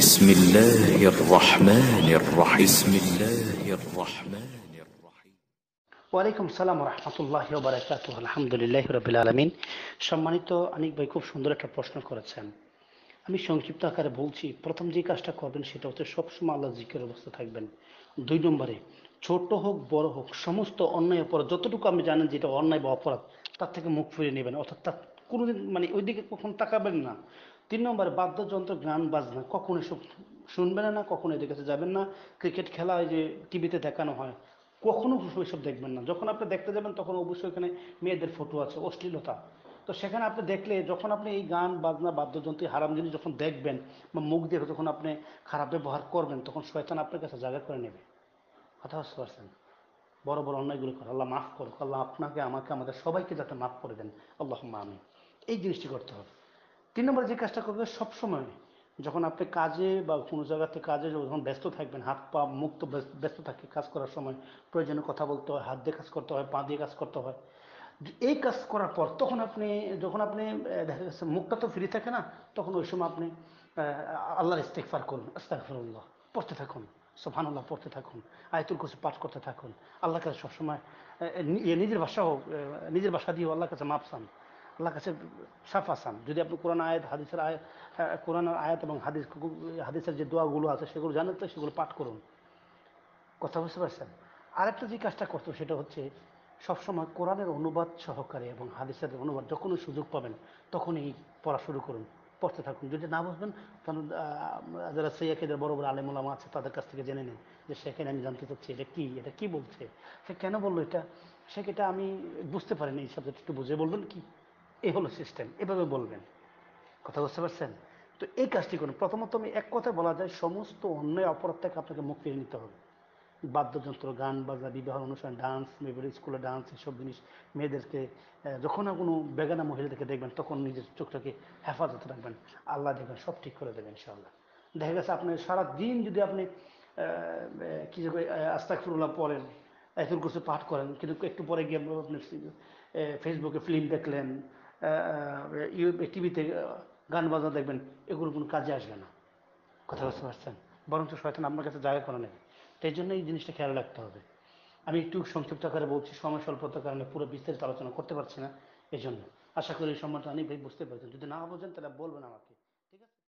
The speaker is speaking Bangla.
بسم الله الرحمن الرحيم بسم الله الرحمن ওয়ালাইকুম সালাম রহমতুল্লাহ বারাকাত আলহামদুলিল্লাহ রবিল আলমিন সম্মানিত অনেক ভাই খুব সুন্দর একটা প্রশ্ন করেছেন আমি সংক্ষিপ্ত আকারে বলছি প্রথম যে কাজটা করবেন সেটা হচ্ছে সবসময় আল্লাহ জিকের অবস্থা থাকবেন দুই নম্বরে ছোট হোক বড় হোক সমস্ত অন্যায় অপরাধ যতটুকু আপনি জানেন যেটা অন্যায় বা অপরাধ তার থেকে মুখ ফিরে নেবেন অর্থাৎ তার কোনোদিন মানে ওইদিকে কখন তাকাবেন না তিন নম্বর বাদ্যযন্ত্র গান বাজনা কখনো এসব শুনবেন না কখনো এদের কাছে যাবেন না ক্রিকেট খেলা যে টিভিতে দেখানো হয় কখনো এসব দেখবেন না যখন আপনি দেখতে যাবেন তখন অবশ্যই এখানে মেয়েদের ফটো আছে অশ্লীলতা তো সেখানে আপনি দেখলে যখন আপনি এই গান বাজনা বাদ্যযন্ত্রী হারাম জিনিস যখন দেখবেন বা মুখ দেখে যখন আপনি খারাপ ব্যবহার করবেন তখন শয়তান আপনার কাছে জায়গা করে নেবে কথা বুঝতে পারছেন বড় বড় অন্যায়গুলো করে আল্লাহ মাফ করুক আল্লাহ আপনাকে আমাকে আমাদের সবাইকে যাতে মাফ করে দেন আল্লাহ আমি এই জিনিসটি করতে হবে তিন নম্বর যে কাজটা করবে সবসময় যখন আপনি কাজে বা কোনো জায়গাতে কাজে যখন ব্যস্ত থাকবেন হাত পা মুক্ত ব্যস্ত থাকে কাজ করার সময় প্রয়োজনে কথা বলতে হয় হাত দিয়ে কাজ করতে হয় পা দিয়ে কাজ করতে হয় এই কাজ করার পর তখন আপনি যখন আপনি দেখা গেছে মুখটা তো ফ্রি থাকে না তখন ওই সময় আপনি আল্লাহর ইস্তেকফার করুন আস্তাকফরুল্লাহ পড়তে থাকুন সোফানুল্লাহ পড়তে থাকুন আয়তুল কুসু পাঠ করতে থাকুন আল্লাহ কাছে সবসময় নিজের ভাষা হোক নিজের ভাষা দিয়েও আল্লাহ কাছে চান আল্লাহ কাছে সাফা যদি আপনি কোরআন আয়াত হাদিসের আয়াত কোরআন আয়াত এবং হাদিস হাদিসের যে দোয়াগুলো আছে সেগুলো জানেন তো সেগুলো পাঠ করুন কথা বুঝতে পারছেন আরেকটা যে কাজটা করতো সেটা হচ্ছে সবসময় কোরআনের অনুবাদ সহকারে এবং হাদিসের অনুবাদ যখনই সুযোগ পাবেন তখনই পড়া শুরু করুন পড়তে থাকুন যদি না বুঝবেন তাহলে যারা সৈয়াকেদের বড় বড় আলেমুলামা আছে তাদের কাছ থেকে জেনে নিন যে সেখানে আমি জানতে চাচ্ছি এটা কি এটা কি বলছে সে কেন বললো এটা সে এটা আমি বুঝতে পারিনি এই সাবজেক্ট একটু বুঝে বলবেন কি এ হলো সিস্টেম এভাবে বলবেন কথা বুঝতে পারছেন তো এই কাজটি করুন প্রথমত আমি এক কথা বলা যায় সমস্ত অন্যায় অপরাধ থেকে আপনাকে মুক্তি নিতে হবে বাদ্যযন্ত্র গান বাজা বিবাহ অনুষ্ঠান ডান্স মেয়েদের স্কুলে ডান্স এইসব জিনিস মেয়েদেরকে যখন কোনো বেগানা মহিলাদেরকে দেখবেন তখন নিজের চোখটাকে হেফাজতে রাখবেন আল্লাহ দেখবেন সব ঠিক করে দেবেন ইনশাআল্লাহ দেখা গেছে আপনি সারা দিন যদি আপনি কি আস্তাকফুরুল্লাহ পড়েন এত কিছু পাঠ করেন কিন্তু একটু পরে গিয়ে আপনি ফেসবুকে ফিল্ম দেখলেন টিভিতে গান বাজনা দেখবেন এগুলো কোনো কাজে আসবে না কথা বুঝতে পারছেন বরঞ্চ শয়তান আপনার কাছে জায়গা করে নেবে তাই জন্য এই জিনিসটা খেয়াল রাখতে হবে আমি একটু সংক্ষিপ্ত আকারে বলছি সময় স্বল্পতার কারণে পুরো বিস্তারিত আলোচনা করতে পারছি না এই জন্য আশা করি সম্মানটা অনেক বুঝতে পারছেন যদি না বোঝেন তাহলে বলবেন আমাকে